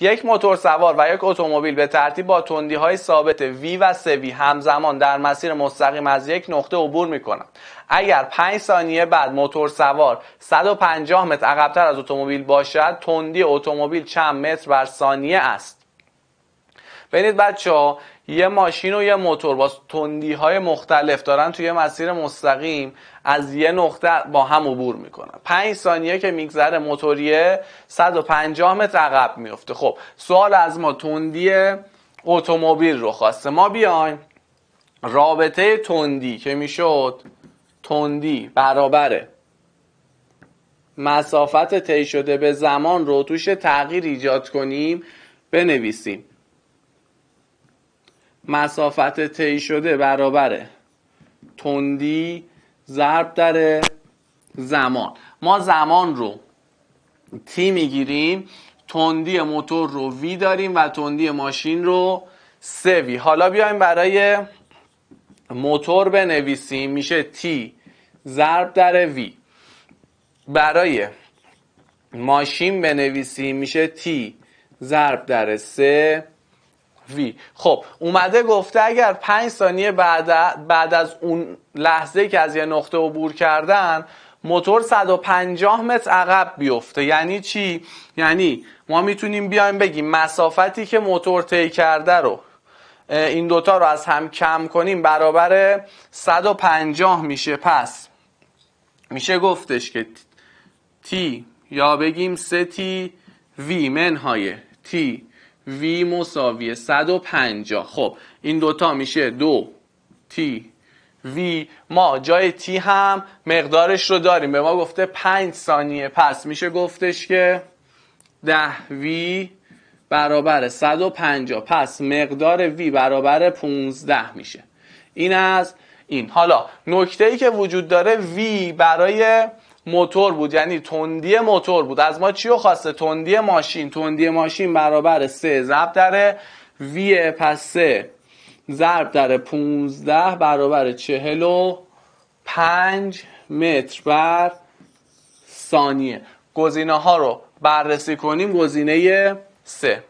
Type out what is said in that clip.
یک موتور سوار و یک اتومبیل به ترتیب با تندی های ثابت V و سوی همزمان در مسیر مستقیم از یک نقطه عبور می کنند. اگر 5 ثانیه بعد موتور سوار 150 متر عقبتر از اتومبیل باشد تندی اتومبیل چند متر بر ثانیه است ببینید بچه ها یه ماشین و یه موتور با تندی های مختلف دارن توی مسیر مستقیم از یه نقطه با هم عبور میکنن پنج ثانیه که میگذره موتوریه 150 متر عقب میفته خب سوال از ما تندی اتومبیل رو خواسته ما بیاین رابطه تندی که میشد تندی برابره مسافت طی شده به زمان رو توش تغییر ایجاد کنیم بنویسیم مسافت طی شده برابره تندی ضرب در زمان ما زمان رو تی میگیریم تندی موتور رو وی داریم و تندی ماشین رو سوی حالا بیایم برای موتور بنویسیم میشه تی ضرب در وی برای ماشین بنویسیم میشه تی ضرب در سه وی خب اومده گفته اگر پنج ثانیه بعد, بعد از اون لحظه که از یه نقطه عبور کردن موتور 150 متر عقب بیفته یعنی چی؟ یعنی ما میتونیم بیایم بگیم مسافتی که موتور طی کرده رو این دوتا رو از هم کم کنیم برابر 150 میشه پس میشه گفتش که تی یا بگیم سه تی وی منهای تی وی مساوی 150 خب این دوتا میشه دو t v ما جای t هم مقدارش رو داریم به ما گفته 5 ثانیه پس میشه گفتش که 10 v برابر 150 پس مقدار v برابر 15 میشه این از این حالا نکته ای که وجود داره v برای موتور بود یعنی تندی موتور بود از ما چی رو خواسته تندی ماشین تندی ماشین برابر 3 ضرب در وی پس 3 ضرب در 15 برابر 45 متر بر ثانیه گزینه ها رو بررسی کنیم گزینه 3